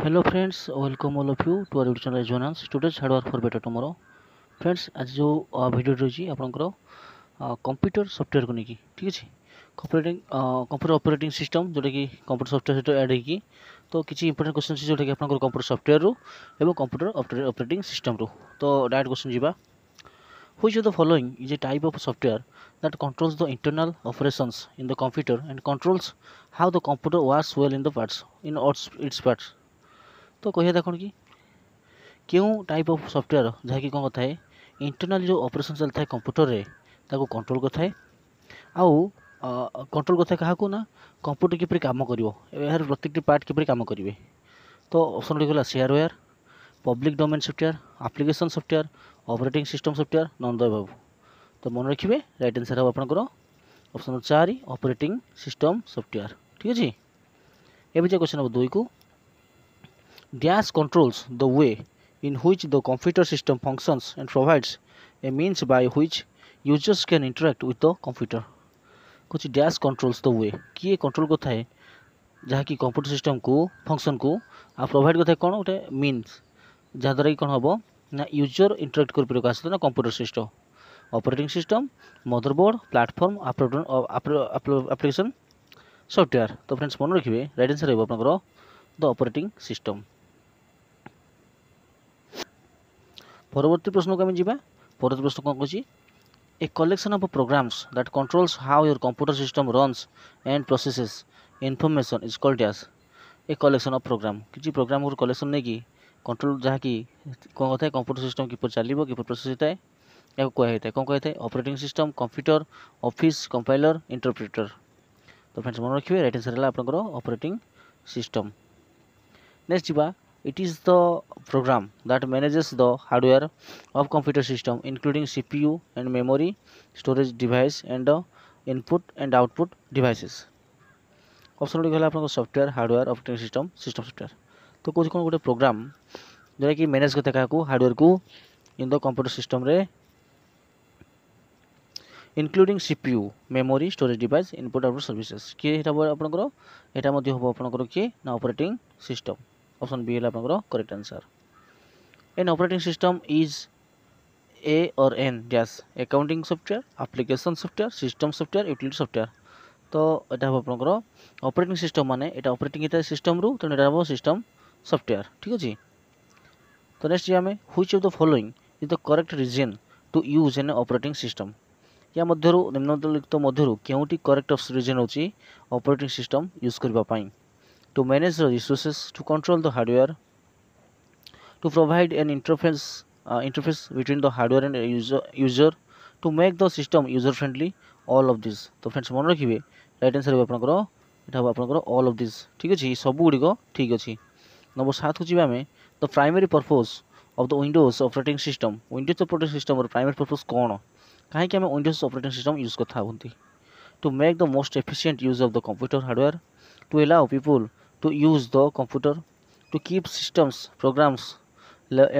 hello friends welcome all of you to our youtube channel jonas today's hardware for better tomorrow friends आज जो video रही आपंकर computer software को लेकिन ठीक अच्छे कंप्यूटिंग कंप्यूटर ऑपरेटिंग सिस्टम जोटा कि कंप्यूटर सफ्टवेयर सहित एड हो तो किसी इंपोर्टां क्वेश्चन अच्छे जोटा कि आप कंप्यूटर सफ्टवेयर रू एवं कंप्यूटर ऑपरेटिंग सिस्टम रू तो direct question Java which of the following is a type of software that controls the internal operations in the computer and controls how the computer works well in the parts in its parts ତ କହିବା ଦେଖନ୍ତୁ କି କେଉଁ type of software ଯାହାକି କ'ଣ କରିଥାଏ internal ଯେଉଁ operation ଚାଲିଥାଏ କମ୍ପ୍ୟୁଟରରେ ତାକୁ କଣ୍ଟ୍ରୋଲ କରିଥାଏ ଆଉ କଣ୍ଟ୍ରୋଲ୍ କରିଥାଏ କାହାକୁ ନା କମ୍ପ୍ୟୁଟର କିପରି କାମ କରିବ ଏହାର ପ୍ରତ୍ୟେକଟି ପାର୍ଟ କିପରି କାମ କରିବେ ତ ଅପସନ୍ ଗୁଡ଼ିକ ହେଲା shareware public domain software application software operating system software ନନ୍ଦୟ ବାବୁ ତ ମନେ ରଖିବେ ରାଇଟ୍ ଆନ୍ସର୍ ହେବ ଆପଣଙ୍କର ଅପସନ୍ ଚାରି ଅପରେଟିଂ ସିଷ୍ଟମ୍ ସଫ୍ଟୱେୟାର ଠିକ୍ ଅଛି ଏବେ ଯେ କ୍ୱେଶ୍ଚନ୍ ହେବ ଦୁଇକୁ Dash controls the way in which the computer system functions and provides a means by which users can interact with the computer. कुछ dash controls the way किए control को थाए जहाँकि computer system को function को आ provide को थाए कौन गोटे means ଯାହାଦ୍ୱାରା କି କ'ଣ ହେବ ନା ୟୁଜର୍ ଇଣ୍ଟରାକ୍ଟ କରିପାରିବ କାହା ସହିତ ନା computer system operating system motherboard platform application software ତ ଫ୍ରେଣ୍ଡସ୍ ମନେ ରଖିବେ ରାଇଟ୍ ଆନ୍ସର୍ ହେବ ଆପଣଙ୍କର ଦ ଅପରେଟିଂ ସିଷ୍ଟମ୍ পরবর্তী প্রশ্নক আমি যা পরবর্তী প্রশ্ন কম করছি a collection of programs that controls how your computer system runs and processes information is called as a collection of program কিছু প্রোগ্রাম গুলো কলেকশন নেকি কন্ট্রোল যাহাকি কোন কথা কম্পুটর সিস্টম কিপর চালিব কিপর প্রসেস হইতায় ইয়াকু কুয়া হইতায় কোন কুয়া operating system computer office compiler interpreter তো ফ্রেন্ডস মনে রাখবে রাইট আনসার হল আপনার অপারেটিং সিস্টম নেক্সট যা It is the program that manages the hardware of computer system including CPU and memory, storage device and the input and output devices. Option ଗୁଡ଼ିକ ହେଲା ଆପଣଙ୍କ software hardware operating system system software ତ କହୁଛି କ'ଣ ଗୋଟେ program ଯେଉଁଟାକି manage କରିଥାଏ କାହାକୁ ହାର୍ଡ଼ୱେୟାରକୁ ଇନ୍ ଦ କମ୍ପ୍ୟୁଟର ସିଷ୍ଟମ୍ରେ including CPU memory storage device input output services কি এটা আপনার এটা মধ্যে হব আপনার কি না অপারেটিং সিস্টম ऑप्सन बी है आप correct answer an operating system is A और एन जैस accounting software application software system software utility software ତ ଏଇଟା ହେବ ଆପଣଙ୍କର ଅପରେଟିଂ ସିଷ୍ଟମ୍ ମାନେ ଏଇଟା ଅପରେଟିଂ ଏଇଟା ସିଷ୍ଟମ୍ରୁ ତେଣୁ ଏଇଟା ହେବ ସିଷ୍ଟମ୍ ସଫ୍ଟୱେୟାର ଠିକ୍ ଅଛି ତ ନେକ୍ସଟ ଆମେ which of the following is the correct reason to use an operating system ୟା ମଧ୍ୟରୁ ନିମ୍ନଲିଖିତ ମଧ୍ୟରୁ କେଉଁଟି କରେକ୍ଟ ରିଜନ୍ ହେଉଛି ଅପରେଟିଂ ସିଷ୍ଟମ୍ ୟୁଜ୍ କରିବା ପାଇଁ to manage the resources, to control the hardware, to provide an interface uh, interface between the hardware and the user user to make the system user friendly all of this तो friends मन रखिए right answer हो आपंकर यहाँ आपंकर all of this ठीक अच्छे सब गुड़िक ठीक अच्छे नंबर सात को जी um the primary purpose of the Windows operating system Windows operating system primary purpose कौन कहीं um Windows operating system use करता हूँ to make the most efficient use of the computer hardware to allow people to use the computer to keep systems programs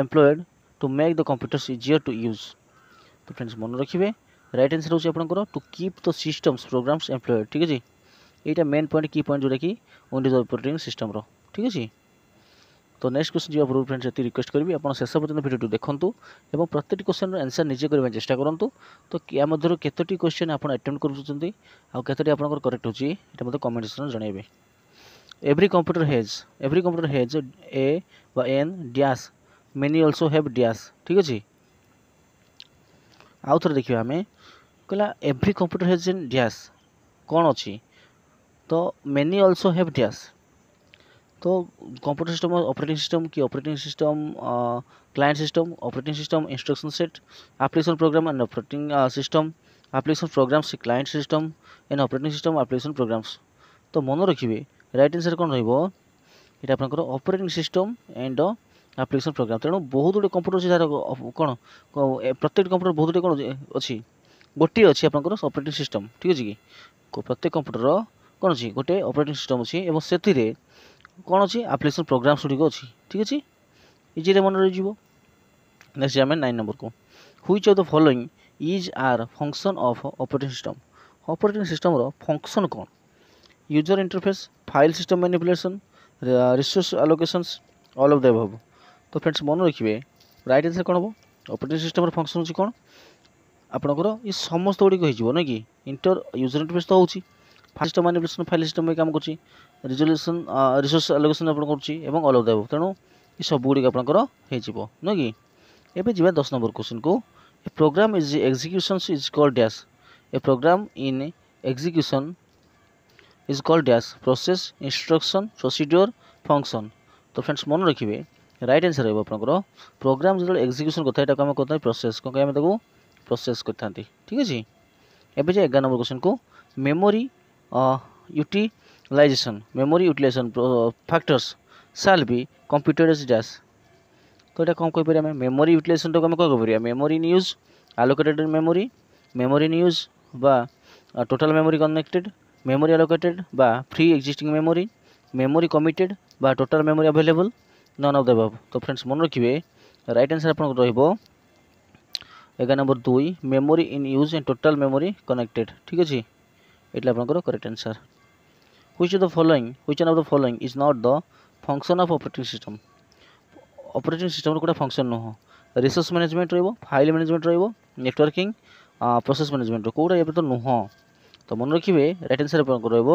employed to make the computers easier to use তো friends মনে রাখবে right answer হচ্ছে আপনার to keep the systems programs employed ঠিক আছে এইটা main point কি point যেটা কি উইন্ডোজ অপারেটিং সিস্টমর ঠিক আছে তো নেক্সট কোশ্চেন যা পূর্ব ফ্রেন্ডস এত রিকোয়েস্ট করবি আপনার শেষ পর্যন্ত ভিডিওটি দেখন্তু এবং প্রত্যেকটি কোশ্চেনর আনসার নিজে করা চেষ্টা করতু তো ইয়া মধ্যে কতটি কোশ্চেন আপনার আটেম্প্ট করছেন আর কতটি আপনার করেক্ট হচ্ছে এটা মধ্যে কমেন্ট সেকশন জনাইবে every computer has every computer has a বা an dash many also have dash ঠিক ଅଛି ଆଉ ଥରେ ଦେଖିବା ଆମେ କହିଲା every computer has an dash କ'ଣ ଅଛି ତ ମେନି ଅଲସୋ ହେଭ୍ ଡ୍ୟାସ୍ ତ କମ୍ପ୍ୟୁଟର ସିଷ୍ଟମ୍ ଅପରେଟିଂ ସିଷ୍ଟମ୍ କି operating system client system operating system instruction set application program and operating system application programs client system and operating system application programs ତ ମନେ ରଖିବେ right answer କ'ଣ ରହିବ এটা আপনার operating system and application program তেমন বহু গুড়ে কম্পুটর আছে যার কোণ প্রত্যেক কম্পুটর বহু গুড়ে কোণ অছি গোটিয়ে অছি আপনার অপরেটিং সিস্টম ঠিক আছে কি প্রত্যেক কম্পুটর কোণ অছি গোটে অপরেটিং সিস্টম অছি এবং সেতিরে কোণ অছি আপ্লিকেশন প্রোগ্রামস গুড়িক অছি ঠিক আছে ইজিরে মনে রহিযিব নেক্সট ଆମେ নাইন নম্বরକୁ which of the following is are function of operating system operating ସିଷ୍ଟମ୍ର ଫଙ୍କସନ୍ କ'ଣ user interface file system manipulation resource allocations all of the above ତ ଫ୍ରେଣ୍ଡସ୍ ମନେ ରଖିବେ ରାଇଟ୍ ଆନ୍ସର୍ କ'ଣ ହେବ ଅପରେଟିଂ ସିଷ୍ଟମ୍ର ଫଙ୍କସନ୍ ହେଉଛି କ'ଣ ଆପଣଙ୍କର ଏ ସମସ୍ତ ଗୁଡ଼ିକ ହେଇଯିବ ନୁହେଁ କି ଇଣ୍ଟର ୟୁଜର୍ ଇଣ୍ଟରଫେସ୍ ତ ହେଉଛି ଫାଷ୍ଟ ମାନପୁଲେସନ୍ ଫାଇଲ୍ ସିଷ୍ଟମ୍ ପାଇଁ କାମ କରୁଛି ରିଜଲ୍ୟୁସନ୍ ରିସୋର୍ସ ଆଲୋକେସନ୍ ଆପଣ କରୁଛି ଏବଂ ଅଲ୍ ଅଫ୍ ଦ ଏଭବ୍ ତେଣୁ ଏ ସବୁ ଗୁଡ଼ିକ ଆପଣଙ୍କର ହେଇଯିବ ନୁହେଁ କି ଏବେ ଯିବା ଦଶ ନମ୍ବର କୋଶ୍ଚିନ୍କୁ a program is executions is called dash a program in execution is called dash process instruction procedure function तो फ्रेंड्स मन रखिए रईट आन्सर हो आप प्रोग्राम जो एक्जिक्यूसन क्या है आम करता है प्रोसेस कौन आम प्रोसेस करता ठीक अच्छे एवं जाए एगार नंबर क्वेश्चन को memory utilization memory utilization factors साल भी कंप्यूटर इज डैश तो यहाँ कौन कहीपर आम मेमोरी यूटिलाइजेसन टाक कौन कहीपर memory use allocated memory memory use बा total memory connected memory allocated বা free existing memory memory committed বা total memory available none of the above তো ফ্রেন্ডস মনে রাখবে রাইট আনসার আপনার রহব এগার নম্বর দুই memory in use and total memory connected ঠিক আছে এটা আপনার correct answer which of the following which one of the following is not the function of অপরেটিং system operating সিস্টমর গোটা ফংশন নুহ রিসোর্স ম্যানেজমেন্ট রহব ফাইল ম্যানেজমেন্ট রহব নেটওয়ার্কিং প্রসেস ম্যানেজমেন্ট কোটা এবার তো নুহ তো মনে রাখিবে রাইট আনসার আপনার রহব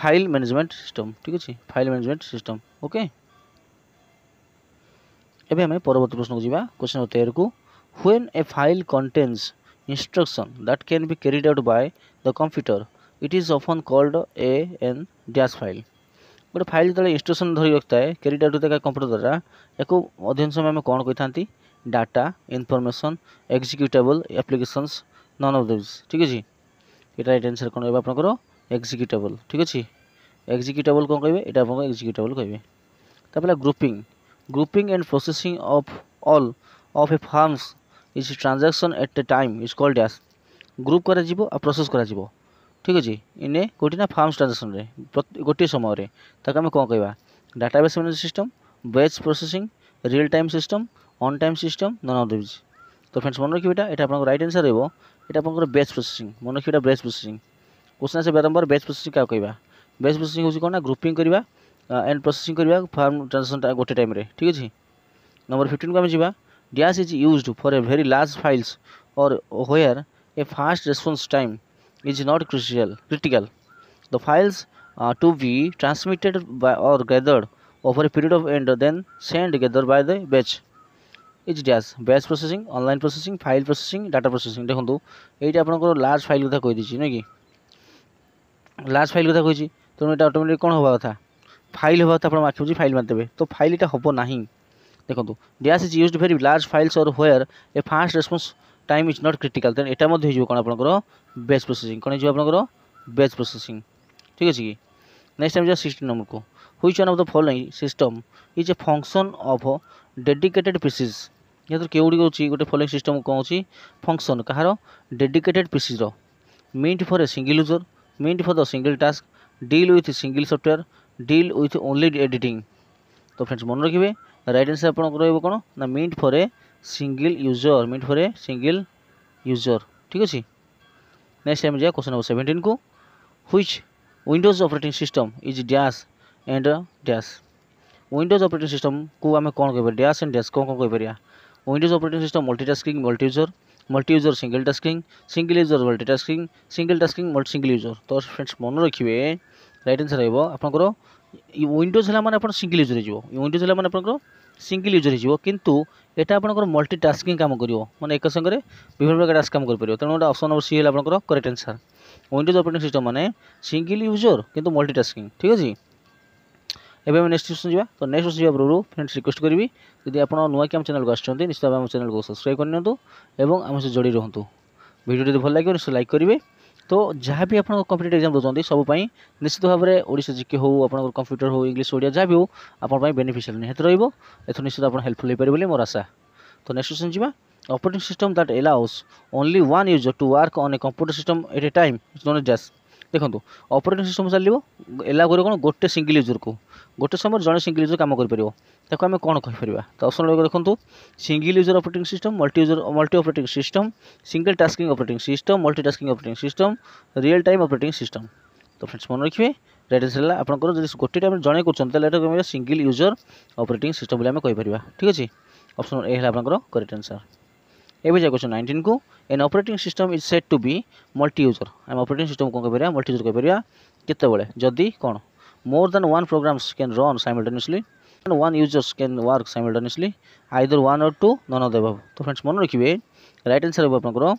ফাইল ম্যানেজমেন্ট সিস্টম ঠিক আছে ফাইল ম্যানেজমেন্ট সিস্টম ওকে এবে আমি পরবর্তী প্রশ্নক যা কোশ্চেন নম্বর তেরু when a file contains instruction that can be carried out by the computer it is often called a an dash file ଗୋଟେ ଫାଇଲ୍ ଯେତେବେଳେ ଇନଷ୍ଟ୍ରକ୍ସନ୍ ଧରି ରଖିଥାଏ କ୍ୟାରିଟ୍ ଆଉଟ୍ ହୋଇଥାଏ କମ୍ପ୍ୟୁଟର ଦ୍ୱାରା ୟାକୁ ଅଧିକାଂଶ ସମୟ ଆମେ କ'ଣ କହିଥାନ୍ତି data information executable applications none of these ଠିକ୍ ଅଛି ଏଇଟା ରାଇଟ୍ ଆନ୍ସର୍ କ'ଣ ରହିବ ଆପଣଙ୍କର ଏକ୍ଜିକ୍ୟୁଟେବଲ୍ ଠିକ୍ ଅଛି ଏକ୍ଜିକ୍ୟୁଟେବଲ୍ କ'ଣ କହିବେ ଏଇଟା ଆପଣଙ୍କର ଏକ୍ଜିକ୍ୟୁଟେବଲ୍ କହିବେ ତାପରେ grouping grouping and processing of all of a firm's is transaction at a time is called dash group କରାଯିବ ଆଉ ପ୍ରୋସେସ୍ କରାଯିବ ଠିକ୍ ଅଛି ଇନେ କେଉଁଠି ନା ଫାର୍ମସ୍ ଟ୍ରାଞ୍ଜାକ୍ସନ୍ରେ ଗୋଟିଏ ସମୟରେ ତାକୁ ଆମେ କ'ଣ କହିବା database manage system batch processing real time system on time system none of these तो फ्रेंड्स मन रखिए ये आप रईट आनसर रोज यहाँ आप बेस्ट प्रोसेसिंग मन रखिए बेस्ट प्रोसेसिंग क्वेश्चन आस बारंबार बेस्ट प्रोसेसिंग क्या कहाना बेस्ट प्रोसेसिंग हूँ कौन ना ग्रुपिंग करवा एंड प्रोसेसिंग करवा फार्म ट्रांसफर गोटे टाइम ठीक अच्छे नंबर फिफ्टन को आम जा dash is use for a very large files or where a fast response time is not critical critical the files to be transmitted by or gathered over a period of and then send gather by the batch is dash batch processing online processing file processing data processing দেখুন এইটা আপনার large file কথা কইদিছি না কি large file কথা কইছি তেমন এটা অটোমেটিক কোণ হওয়া কথা ফাইল হওয়া কথা আপনার আখি বুঝি ফাইল মারিদেবে তো ফাইল এটা হব না দেখুন dash is use very large files or where a fast response time is not critical তেমন এটা মধ্যে হয়ে কোণ আপনার ব্যাচ প্রসেসিং কোণ হয়ে আপনার ব্যাচ প্রসেসিং ঠিক আছে কি नेक्स्ट टाइम जो सिक्सटी नंबर को which one of the following system is a function of dedicated PCs ଯେହେତୁ କେଉଁଠି କହୁଛି ଗୋଟେ ଫଲୋଇଂ ସିଷ୍ଟମ୍ କହୁଛି ଫଙ୍କସନ୍ କାହାର ଡେଡିକେଟେଡ୍ ପିସିର meant for a single user meant for the single task deal with single software deal with only editing ତ friends ମନେ ରଖିବେ ରାଇଟ୍ ଆନ୍ସର୍ ଆପଣଙ୍କର ରହିବ କ'ଣ ନା meant for a single user meant for a single user ଠିକ୍ ଅଛି next ଆମେ ଯିବା କ୍ୱେଶ୍ଚନ୍ ନମ୍ବର ସେଭେଣ୍ଟିନ୍କୁ which Windows operating system is dash and dash Windows operating ସିଷ୍ଟମ୍କୁ ଆମେ କ'ଣ କହିପାରିବା ଡ୍ୟାସ୍ ଆଣ୍ଡ୍ ଡ୍ୟାସ୍ କ'ଣ କ'ଣ କହିପାରିବା Windows operating system multitasking multi user multi user single tasking single user multitasking single tasking multi single user तो friends मन रखिए रईट आंसर हो आपंकर विंडोज है मैंने सिंगल यूजर हो विंडोज है मैंने आपंकर सिंगल यूजर हो किंतु এটা कम कर मैंने एक संगे মানে এক সঙ্গে বিভিন্ন कम कर কাম করে তেমন গোটা অপশন নম্বর সি হল আপনার করেক্ট मैंने सिंगल यूजर कितु মানে ठीक है ଏବେ ଆମେ ନେକ୍ସଟ କ୍ୱେଶ୍ଚନ୍ ଯିବା ତ ନେକ୍ସଟ କ୍ୱେଶ୍ଚନ୍ ଯିବା ପୂର୍ବରୁ ଫ୍ରେଣ୍ଡସ୍ ରିକ୍ୱେଷ୍ଟ କରିବି ଯଦି ଆପଣ ନୂଆ କି ଆମ ଚ୍ୟାନେଲକୁ ଆସୁଛନ୍ତି ନିଶ୍ଚିତ ଭାବେ ଆମ ଚ୍ୟାନେଲକୁ ସବସ୍କ୍ରାଇବ୍ କରିନିଅନ୍ତୁ ଏବଂ ଆମ ସହିତ ଯୋଡ଼ି ରୁହନ୍ତୁ ଭିଡ଼ିଓ ଯଦି ଭଲ ଲାଗିବ ନିଶ୍ଚୟ ଲାଇକ୍ କରିବେ ତ ଯାହା ବି ଆପଣଙ୍କ କମ୍ପିଟେଟିଭ୍ ଏକ୍ଜାମ୍ ଦେଉଛନ୍ତି ସବୁ ପାଇଁ ନିଶ୍ଚିତ ଭାବରେ ଓଡ଼ିଶା ଜିକେ ହେଉ ଆପଣଙ୍କର କମ୍ପ୍ୟୁଟର ହେଉ ଇଂଲିଶ ଓଡ଼ିଆ ଯାହା ବି ହେଉ ଆପଣଙ୍କ ପାଇଁ ବେନିଫିସିଆଲ୍ ନିହାତି ରହିବ ଏଥିରୁ ନିଶ୍ଚିତ ଆପଣ ହେଲ୍ପଫୁଲ୍ ହୋଇପାରିବେ ବୋଲି ମୋର ଆଶା ତ ନେକ୍ସଟ କ୍ୱେଶ୍ଚନ୍ ଯିବା operating system that allows only one user to work on a computer system at a time is known as ଦେଖନ୍ତୁ ଅପରେଟିଂ ସିଷ୍ଟମ୍ ଚାଲିବ ଏଲା କରିବ କ'ଣ ଗୋଟେ ସିଙ୍ଗଲ୍ ୟୁଜର୍କୁ ଗୋଟେ ସମୟରେ ଜଣେ ସିଙ୍ଗଲ୍ ୟୁଜର୍ କାମ କରିପାରିବ ତାକୁ ଆମେ କ'ଣ କହିପାରିବା ତ ଅପସନ୍ ଗୁଡ଼ିକ ଦେଖନ୍ତୁ single user operating system multi user multi operating system single tasking operating system multi tasking operating system real time operating system ତ ଫ୍ରେଣ୍ଡସ୍ ମନେ ରଖିବେ ରାଇଟ୍ ଆନ୍ସର୍ ହେଲା ଆପଣଙ୍କର ଯଦି ଗୋଟେ ଟାଇମ୍ ଜଣେ କରୁଛନ୍ତି ତାହେଲେ ଏଇଟା ସିଙ୍ଗଲ୍ ୟୁଜର୍ ଅପରେଟିଂ ସିଷ୍ଟମ୍ ବୋଲି ଆମେ କହିପାରିବା ଠିକ୍ ଅଛି ଅପସନ୍ ଏ ହେଲା ଆପଣଙ୍କର କରେକ୍ଟ ଆନ୍ସର୍ ए जाए क्वेश्चन नाइंटीन को an operating system is set to be multi user आम ऑपरेटिंग सिस्टम कौन कहपर मल्टी यूजर कहपर केतबले कौन more than one programs can run simultaneously one users can work simultaneously either one or two none देव तो friends मन रखिए रईट आंसर हो आपंकर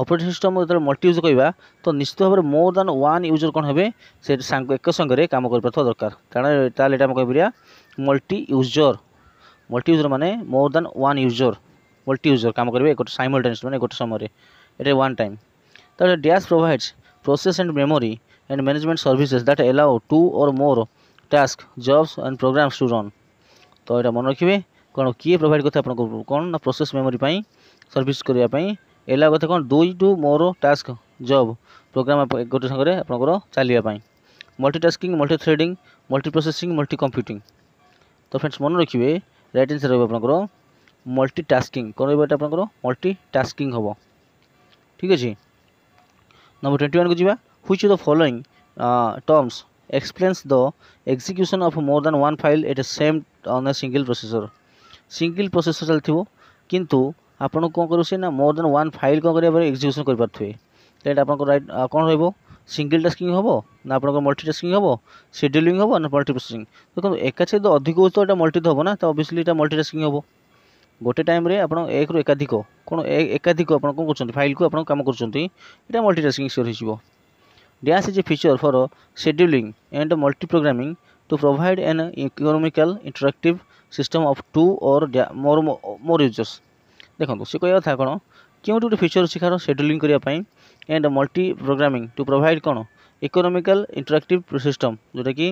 অপরেটিং সিস্টম যেত মল্টি ইউজ কহা তো নিশ্চিত ভাবে মোর দ্যান ওয়ান ইউজর কোণ হবে সে এক সঙ্গে কাম করে পাওয়া দরকার কারণ তাহলে এটা আমি কহিপার यूजर ইউজর মল্টি ইউজর মানে মোর multi user কাম করবে একটা সাইমুলটেনিয়াস মানে একটা সময়ে এটা ওয়ান টাইম তাহলে dash provides process and memory and management services that allow two or more task jobs and programs to run তো এটা মনে রাখবে কোণ কিয়ে প্রোভাইড করতে আপনার কোণ না প্রসেস মেমোরি পাই সর্ভিস করা এলাও কথা কোণ দুই two more task job program গোটে সাথে আপনার চালিয়া multitasking multi threading multi processing multi computing তো ফ্রেন্ডস মনে রাখবে রাইট আনসার হবে আপনার ମଲ୍ଟିଟାସ୍କିଂ କ'ଣ ରହିବ ଏଇଟା ଆପଣଙ୍କର ମଲ୍ଟିଟାସ୍କିଂ ହେବ ଠିକ୍ ଅଛି ନମ୍ବର ଟ୍ୱେଣ୍ଟି ୱାନ୍କୁ ଯିବା which the following terms explains the execution of more than one file at a same on a single processor single processor ଚାଲିଥିବ କିନ୍ତୁ ଆପଣ କ'ଣ କରିବ ସେ ନା more than one file କ'ଣ କରିବା ପରେ execution କରିପାରୁଥିବେ ଏଇଟା ଆପଣଙ୍କ ରାଇଟ୍ କ'ଣ ରହିବ ସିଙ୍ଗଲ୍ ଟାସ୍କିଂ ହେବ ନା ଆପଣଙ୍କର ମଲ୍ଟି ଟାସ୍କିଂ ହେବ ସେଡ୍ୟୁଲିଂ ହେବ ନା ମଲ୍ଟି ପ୍ରୋସେସିଂ ଦେଖନ୍ତୁ ଏକାଛେଦ ଅଧିକ ହେଉଛି ତ ଏଇଟା ମଲ୍ଟି ତ ହେବ ନା ତ ଅବଭିୟସ୍ଲି ଏଇଟା ମଲ୍ଟି ଟାସ୍କିଂ ହେବ গোটে টাইমে আপনার একরু একাধিক কোণ একাধিক আপনার কম করছেন ফাইলকে আপনার কাম করছেন এটা মল্টিটাস্কিং সিওর হয়ে dash is a feature for scheduling and multiprogramming to provide an economical interactive system of two or more more users দেখুন সে কে কথা কোণ কেউটি গোটে ফিচর আছে কারণ সেড্যুলিং করা and multi programming to provide কোণ ইকোনোমিক্যাল ইন্টারাক্টিভ সিস্টম যেটা কি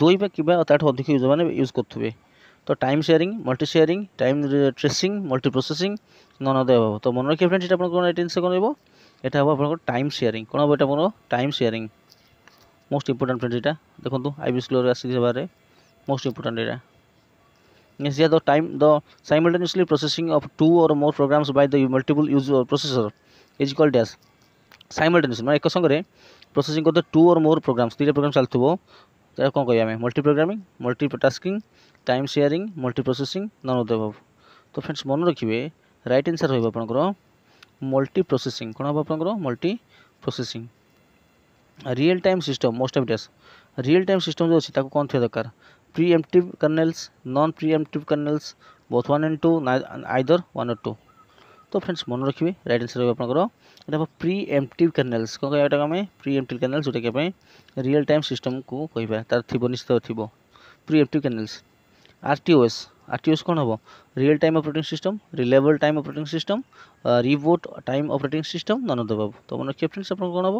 দুই বা কিবা তাঠু অধিক ইউজর মানে ইউজ করুবে তো time sharing multi sharing time tracing multi processing none of the তো মনে রাখি ফ্রেন্ডস এটা আপনার কোন এটা ইনসে কোন হবো এটা হবো আপনার টাইম শেয়ারিং কোন হবো এটা কোন time sharing most important friends এটা দেখুন আইবিএস গ্লোরে আসি সেবারে মোস্ট ইম্পর্টাট এটা Yes, here the time the simultaneously processing of two or more programs by the multiple user processor is called as simultaneous মানে এক সঙ্গে processing করতে two or more programs দুইটা program চালুথিব তাহলে কোন কইয়া আমি multi programming multi tasking time sharing multi processing নানোদ্যভাব তো ফ্রেন্ডস মনে রাখবে রাইট আনসার রহব আপনার মল্টি প্রসেসিং কোণ হব আপনার multi processing real time system most of real time system ଯେଉଁ ଅଛି ତାକୁ କ'ଣ ଥିବା ଦରକାର preemptive kernels non preemptive kernels both one and two either one or two ତ ଫ୍ରେଣ୍ଡସ୍ ମନେ ରଖିବେ ରାଇଟ୍ ଆନ୍ସର୍ ରହିବ ଆପଣଙ୍କର ଏଇଟା ହେବ ପ୍ରି ଏମ୍ପଟିଭ୍ କର୍ନେଲ୍ସ କ'ଣ କହିବା ଏଇଟାକୁ ଆମେ ପ୍ରି ଏମ୍ପଟିଭ୍ କର୍ନେଲ୍ସ ଯେଉଁଟାକି ଆମେ ରିଅଲ୍ ଟାଇମ୍ ସିଷ୍ଟମ୍କୁ କହିବା ତା'ର ଥିବ ନିଶ୍ଚିତ ଥିବ preemptive kernels R T O S R T O S କ'ଣ ହେବ real time operating system reliable time operating system remote time operating system ନନନ୍ଦ ବାବୁ ତ ମନେ ରଖିବେ ଫ୍ରେଣ୍ଡସ୍ ଆପଣଙ୍କର କ'ଣ ହେବ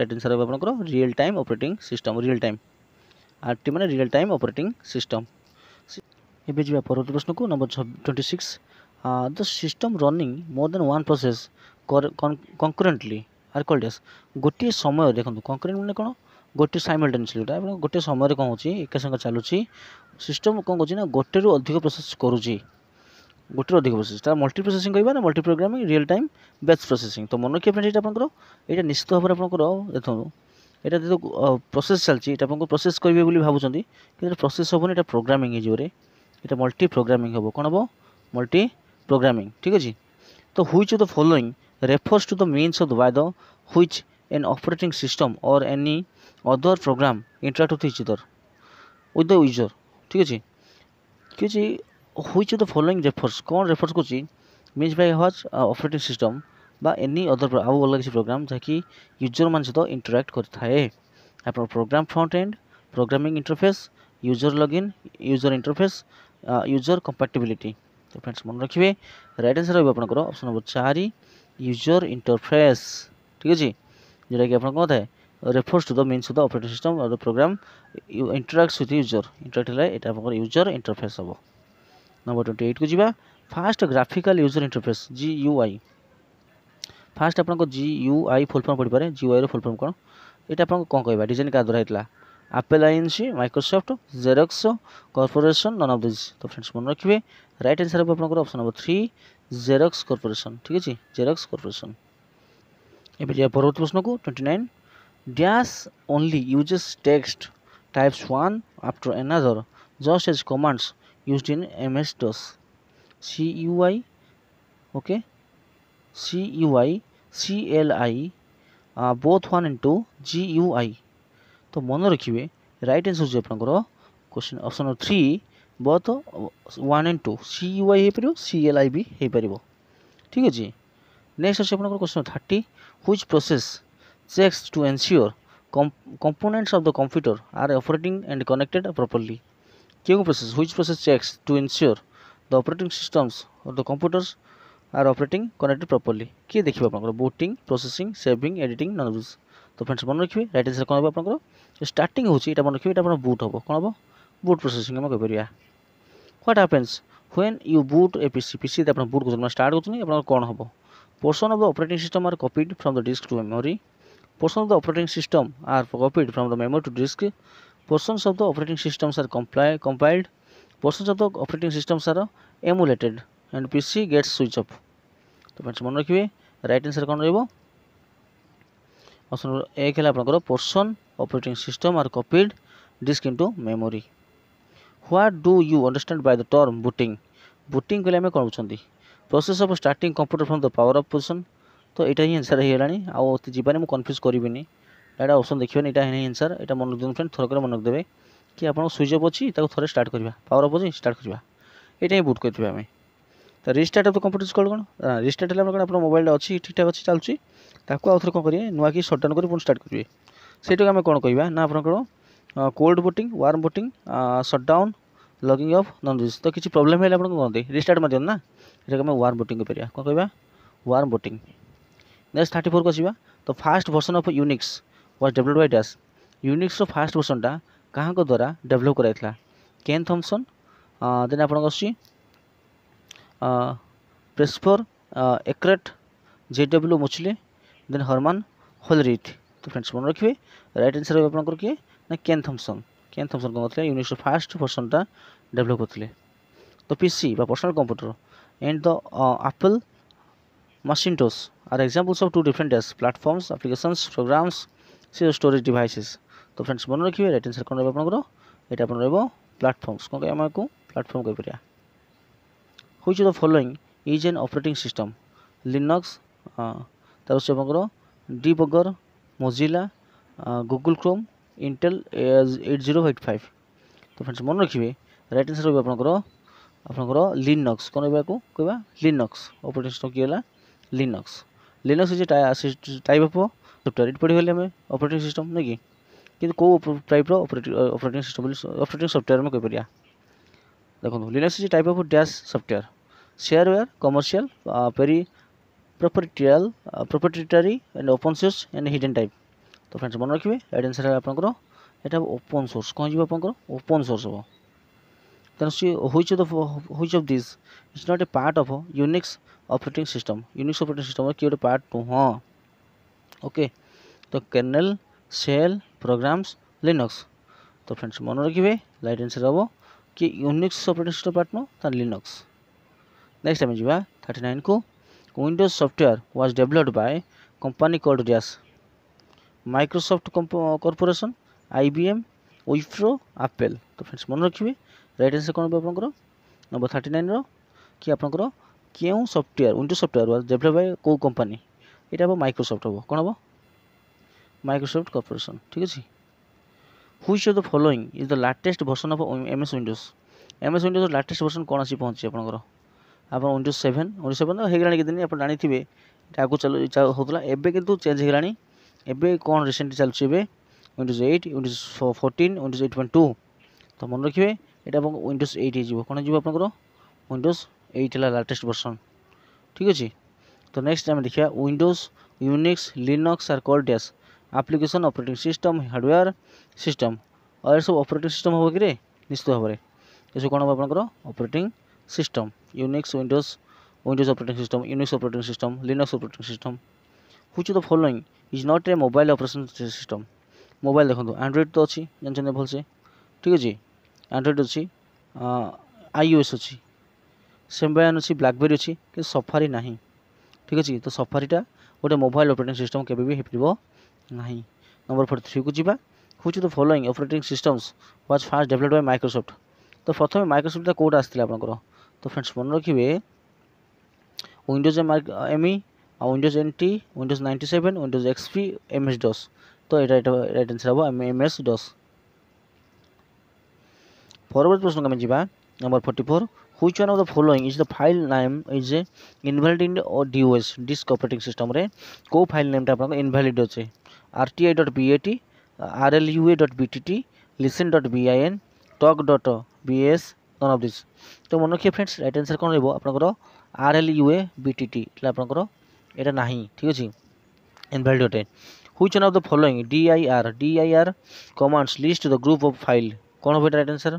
ରାଇଟ୍ ଆନ୍ସର୍ ହେବ ଆପଣଙ୍କର real time operating system real time R T ମାନେ ରିଅଲ୍ ଟାଇମ୍ ଅପରେଟିଂ ସିଷ୍ଟମ୍ ଏବେ ଯିବା ପରବର୍ତ୍ତୀ ପ୍ରଶ୍ନକୁ number twenty six the system running more than one process concurrently are called as ଗୋଟିଏ ସମୟ ଦେଖନ୍ତୁ କନକ୍ରେଣ୍ଟ ମାନେ କ'ଣ ଗୋଟେ ସାଇମଲ୍ଟେନିୟସ୍ଲି ଯେଉଁଟା ଆପଣ ଗୋଟେ ସମୟରେ କ'ଣ ହେଉଛି ଏକା ସାଙ୍ଗେ ଚାଲୁଛି ସିଷ୍ଟମ୍ କ'ଣ କରୁଛି ନା ଗୋଟେରୁ ଅଧିକ ପ୍ରୋସେସ୍ କରୁଛି ଗୋଟେରୁ ଅଧିକ ପ୍ରୋସେସ୍ ତା ମଲ୍ଟି ପ୍ରୋସେସିଂ କହିବା ନା multi programming real time batch processing ତ ମନେ ରଖିବା ଫ୍ରେଣ୍ଡ ଏଇଟା ଆପଣଙ୍କର ଏଇଟା ନିଶ୍ଚିତ ଭାବରେ ଆପଣଙ୍କର ଦେଖନ୍ତୁ ଏଇଟା ଯେହେତୁ ପ୍ରୋସେସ୍ ଚାଲିଛି ଏଇଟା ଆପଣଙ୍କୁ ପ୍ରୋସେସ୍ କରିବେ ବୋଲି ଭାବୁଛନ୍ତି କିନ୍ତୁ ପ୍ରୋସେସ୍ ହେବନି ଏଇଟା ପ୍ରୋଗ୍ରାମିଂ ହେଇଯିବରେ ଏଇଟା ମଲ୍ଟି ପ୍ରୋଗ୍ରାମିଂ ହେବ କ'ଣ ହେବ ମଲ୍ଟି ପ୍ରୋଗ୍ରାମିଂ ଠିକ୍ ଅଛି ତ which the following refers to the means of by the which an operating system or any other program interact with either with the user ठीक अच्छे कि हुई द फलोईंग रेफर्स कौन रेफरेंस कर mean by हज operating system बा any other आउ अलग किसी प्रोग्राम जहाँकि यूजर मान सहित इंटराक्ट कर program front end programming interface user login user interface user compatibility तो फ्रेंड्स मन रखिए रईट आंसर रहा आपर अप्सन नंबर चार यूजर इंटरफेस ठीक अच्छे जोटा कि आप था refers to the means of the operating system or the program you interacts with user interact hele eta aapakar user interface hobo number 28 को जीवा first graphical user interface GUI first आपनको GUI full form पड़ी पारे GUI रो full form कोन एटा आपनको कोन कहबा डिजाइन का द्वारा हेतला Apple INC Microsoft Xerox corporation none of these ତ ଫ୍ରେଣ୍ଡସ୍ ମନେ ରଖିବେ ରାଇଟ୍ ଆନ୍ସର୍ ହେବ ଆପଣଙ୍କର option number three Xerox corporation ଠିକ୍ ଅଛି ଜେରକ୍ସ କର୍ପୋରେସନ୍ ଏବେ ଯିବା ପରବର୍ତ୍ତୀ ପ୍ରଶ୍ନକୁ twenty nine Dash only uses text types one after another, just as commands used in MS-DOS. CUI, okay, CUI, CLI, uh, both one and two, GUI. तो मन रखिए right answer जो आप question option number three both one and two CUI हो पार CLI भी हो पार ठीक अच्छे नेक्स्ट अच्छे आप question thirty which process checks to ensure comp components of the computer are operating and connected properly. Queuing process, which process checks to ensure the operating systems or the computers are operating connected properly. Ki dekhi किए देखिए আপনারা booting processing saving editing none of this তো friends মনে রাখবে right answer কোন হবে আপনারা starting হচ্ছে এটা মনে রাখবে hobo? আপনার বুট হবো কোন হবো বুট প্রসেসিং আমরা কইপারিবা what happens when you boot a PC PC আপনার বুট করছেন স্টার্ট করছেন kon hobo? Portion of the operating system are copied from the disk to memory. portion of the operating system are copied from the memory to disk. Portions of the operating systems are comply, compiled. Portions of the operating systems are emulated and PC gets switch off. तो friends मन रखिए right answer कौन रहा option एक है आप portion operating system are copied disk into memory what do you understand by the term booting booting कले आम kon बुझे process of starting computer from the power up position ତ ଏଇଟା ହିଁ ଆନ୍ସର୍ ହେଇଗଲାଣି ଆଉ ଅତି ଯିବାନି ମୁଁ କନଫ୍ୟୁଜ୍ କରିବିନି ଏଇଟା ଅପସନ୍ ଦେଖିବେନି ଏଇଟା ହିଁ ଆନ୍ସର୍ ଏଇଟା ମନେ ରଖିଦିଅନ୍ତୁ ଫ୍ରେଣ୍ଡ ଥରକରେ ମନେ ଦେବେ କି ଆପଣଙ୍କ ସୁଇଚ୍ ଅଫ୍ ଅଛି ତାକୁ ଥରେ ଷ୍ଟାର୍ଟ କରିବା ପାୱାର୍ ଅଫ୍ ଅଛି ଷ୍ଟାର୍ଟ କରିବା ଏଇଟା ହିଁ ବୁଟ୍ କରିଥିବା ଆମେ ତ ରିଷ୍ଟାର୍ଟ ଅଫ୍ ଦ କମ୍ପ୍ୟୁଟର ସ୍କଲ୍ କ'ଣ ରିଷ୍ଟାର୍ଟ ହେଲା ଆମର କ'ଣ ଆପଣ ମୋବାଇଲ୍ଟା ଅଛି ଠିକ୍ଠାକ୍ ଅଛି ଚାଲୁଛି ତାକୁ ଆଉ ଥରେ କ'ଣ କରିବେ ନୂଆକି ସଟ୍ଡାଉନ୍ କରି ପୁଣି ଷ୍ଟାର୍ଟ କରିବେ ସେଇଟାକୁ ଆମେ କ'ଣ କହିବା ନା ଆପଣଙ୍କର cold booting warm booting shutdown logging off none this ତ କିଛି ପ୍ରୋବ୍ଲେମ୍ ହେଲେ ଆପଣଙ୍କୁ କୁହନ୍ତି କରନ୍ତି ରିଷ୍ଟାର୍ଟ ମାରିଦିଅନ୍ତୁ ନା ଏଇଟାକୁ ଆମେ ୱାର୍ମ ବୋଟିଂ କରିପାରିବା କ'ଣ କହିବା ୱାର୍ମ ବୋଟିଂ ନେକ୍ସଟ ଥାର୍ଟି ଫୋର୍କୁ ଆସିବା ତ first version of Unix was develop by dash ୟୁନିକ୍ସର ଫାଷ୍ଟ ଭର୍ସନ୍ଟା କାହାଙ୍କ ଦ୍ୱାରା ଡେଭଲପ୍ କରାଯାଇଥିଲା କେନ୍ ଥମ୍ସନ୍ ଦେନ୍ ଆପଣଙ୍କ ଆସୁଛି ପ୍ରେସଫର୍ ଏକ୍ରେଟ୍ ଜେ ଡବ୍ଲ୍ୟୁ ମୁଛିଲେ ଦେନ୍ ହରମାନ ହୋଲରିଟ୍ ତ ଫ୍ରେଣ୍ଡସ୍ ମନେ ରଖିବେ ରାଇଟ୍ ଆନ୍ସର୍ ହେବ ଆପଣଙ୍କର କିଏ ନା କେନ୍ ଥମ୍ସନ୍ କେନ୍ ଥମ୍ସନ୍ କ'ଣ କରିଥିଲେ ୟୁନିକ୍ସର ଫାଷ୍ଟ ଭର୍ସନ୍ଟା ଡେଭଲପ୍ କରିଥିଲେ ତ ପିସି ବା personal computer and the Apple Macintosh are examples of two different desks platforms applications programs ସେ ଷ୍ଟୋରେଜ୍ ଡିଭାଇସେସ୍ ତ ଫ୍ରେଣ୍ଡସ୍ ମନେ ରଖିବେ ରାଇଟ୍ ଆନ୍ସର୍ କ'ଣ ରହିବ ଆପଣଙ୍କର ଏଇଟା ଆପଣ ରହିବ ପ୍ଲାଟଫର୍ମସ୍ କ'ଣ କହିବା ଆମେ ଆକୁ ପ୍ଲାଟଫର୍ମ କହିପାରିବା ହେଉଛି the following is an operating system Linux ତାର ହେଉଛି ଆପଣଙ୍କର debugger Mozilla Google Chrome Intel eight zero eight five ତ ଫ୍ରେଣ୍ଡସ୍ ମନେ ରଖିବେ ରାଇଟ୍ ଆନ୍ସର୍ ରହିବ ଆପଣଙ୍କର ଆପଣଙ୍କର ଲିନକ୍ସ କ'ଣ ରହିବାକୁ କହିବା ଲିନକ୍ସ ଅପରେଟିଂ ସିଷ୍ଟମ୍ କିଏ ହେଲା ଲିନକ୍ସ लिनक्स हूँ टाइप अफ सफ्टवेयर ये पढ़ी गली अपरेट अपरेटिंग सिस्टम नहीं कि कितने कौ type operate system operating software में कहपरिया देखो लिनक्स हूँ type of dash software shareware commercial पेरी proprietary proprietary and open source and hidden type तो फ्रेंड्स मन रखिए रईट आपको यहाँ ओपन सोर्स कौन जी आप ओपन सोर्स हम then see which of the which of these is not a part of a unix operating system unix operating system or keyword part to हाँ okay तो kernel shell programs linux तो friends मन रखिए right answer हम कि Unix operating system part no तार Linux next um Java thirty nine को Windows software was developed by company called dash Microsoft Corporation IBM Wipro Apple तो friends मन रखिए ରାଇଟ୍ ଆନ୍ସର୍ କ'ଣ ହେବ ଆପଣଙ୍କର ନମ୍ବର ଥାର୍ଟି ନାଇନ୍ର କି ଆପଣଙ୍କର କେଉଁ software window software develop by କେଉଁ କମ୍ପାନୀ ଏଇଟା ହେବ ମାଇକ୍ରୋସଫ୍ଟ ହେବ କ'ଣ ହେବ ମାଇକ୍ରୋସଫ୍ଟ କର୍ପୋରେସନ୍ ଠିକ୍ ଅଛି which of the following is the latest version of M S Windows M S Windows latest version କ'ଣ ଆସି ପହଞ୍ଚି ଆପଣଙ୍କର ଆପଣ ୱିଣ୍ଡୋଜ୍ ସେଭେନ୍ ୱିଣ୍ଡୋଜ୍ ସେଭେନ୍ ହେଇଗଲାଣି କେତେ ଦିନ ଆପଣ ଜାଣିଥିବେ ଏଇଟା ଆଗକୁ ଚାଲୁ ହେଉଥିଲା ଏବେ କିନ୍ତୁ ଚେଞ୍ଜ ହେଇଗଲାଣି ଏବେ କ'ଣ ରିସେଣ୍ଟଲି ଚାଲୁଛି ଏବେ Windows eight Windows fourteen Windows eight point two ତ ମନେ ରଖିବେ ଏଇଟା ଆପଣଙ୍କ ୱିଣ୍ଡୋଜ୍ ଏଇଟ୍ ହେଇଯିବ କ'ଣ ହେଇଯିବ ଆପଣଙ୍କର ୱିଣ୍ଡୋଜ୍ ଏଇଟ୍ ହେଲା ଲାଟେଷ୍ଟ ଭର୍ସନ୍ ଠିକ୍ ଅଛି ତ ନେକ୍ସଟ ଆମେ ଦେଖିବା Windows Unix Linux are call dash application operating system hardware system ଆଉ ଏସବୁ ଅପରେଟିଂ ସିଷ୍ଟମ୍ ହେବ କିରେ ନିଶ୍ଚିତ ଭାବରେ ଏସବୁ କ'ଣ ହେବ ଆପଣଙ୍କର operating system Unix Windows Windows operating system Unix operating system Linux operating system ହେଉଛି the following is not a mobile operation system mobile ଦେଖନ୍ତୁ ଆଣ୍ଡ୍ରଏଡ଼୍ ତ ଅଛି ଜାଣିଛନ୍ତି ଭଲସେ ଠିକ୍ ଅଛି ଆଣ୍ଡ୍ରଏଡ଼୍ ଅଛି ଆଇ ଓ ଏସ୍ ଅଛି ସେମ୍ବାୟନ୍ ଅଛି ବ୍ଲାକ୍ବେରୀ ଅଛି କିନ୍ତୁ ସଫାରି ନାହିଁ ଠିକ୍ ଅଛି ତ ସଫାରିଟା ଗୋଟେ ମୋବାଇଲ୍ ଅପରେଟିଂ ସିଷ୍ଟମ୍ କେବେ ବି ହେଇପାରିବ ନାହିଁ ନମ୍ବର ଫର୍ଟି ଥ୍ରୀକୁ ଯିବା which the following operating systems was first developed by Microsoft ତ ପ୍ରଥମେ ମାଇକ୍ରୋସଫ୍ଟଟା କେଉଁଟା ଆସିଥିଲା ଆପଣଙ୍କର ତ ଫ୍ରେଣ୍ଡସ୍ ମନେ ରଖିବେ ୱିଣ୍ଡୋଜ୍ ଏମ୍ଇ ଆଉ Windows N T Windows ninety seven Windows XP MS DOS ତ ଏଇଟା ଏଇଟା ରାଇଟ୍ ଆନ୍ସର୍ ହେବ ଏମ୍ଏସ୍ ଡସ୍ ପରବର୍ତ୍ତୀ ପ୍ରଶ୍ନକୁ ଆମେ ଯିବା number forty four which one of the following is the file name is a invalid in DOS disk operating সিস্টমে কেউ ফাইল নেমটা আপনার ইনভ্যালিড অছে RTI dot BAT RLUA dot BTT listen dot BIN talk dot BS none of this তো মনে রক্ষিয়ে friends right answer কোণ রহব আপনার আরএলইউএ BTT এটা আপনার এটা না ঠিক আছে ইনভ্যালিড অটে which one of the following DIR DIR commands list the group of file কোণ হব এটা রাইট আনসার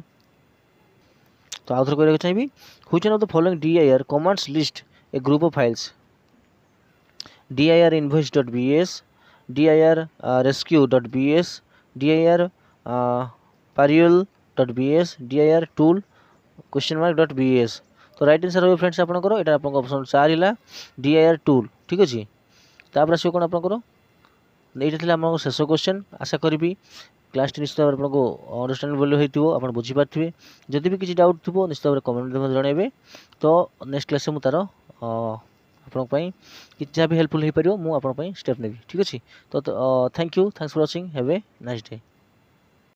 ତ ଆଉ ଥରେ କରିବାକୁ ଚାହିଁବି which one of the following DIR commands list a group of files DIR invoice dot B S DIR rescue dot B S DIR ପାରିଓଲ୍ dot B S DIR tool question mark dot B S तो right answer हो friends आपंकर यहाँ आप option चार है DIR tool ठीक अच्छे तापर आसो कौन आपर यहाँ शेष क्वेश्चन आशा करी ক্লাসটি নিশ্চিত ভাবে আপনার আন্ডারস্ট্যান্ড ভ্যালু হয়েছিল আপনার বুঝিপারে যদি বি কিছু ডাউট থাকবে নিশ্চিত ভাবে কমেন্ট জনাইবে তো নেক্সট ক্লাসে মু তার আপনার যা বি হেল্পফুল হয়ে পার মু আপনার স্টেপ নেবি ঠিক আছে তো thank you thanks for watching have a nice day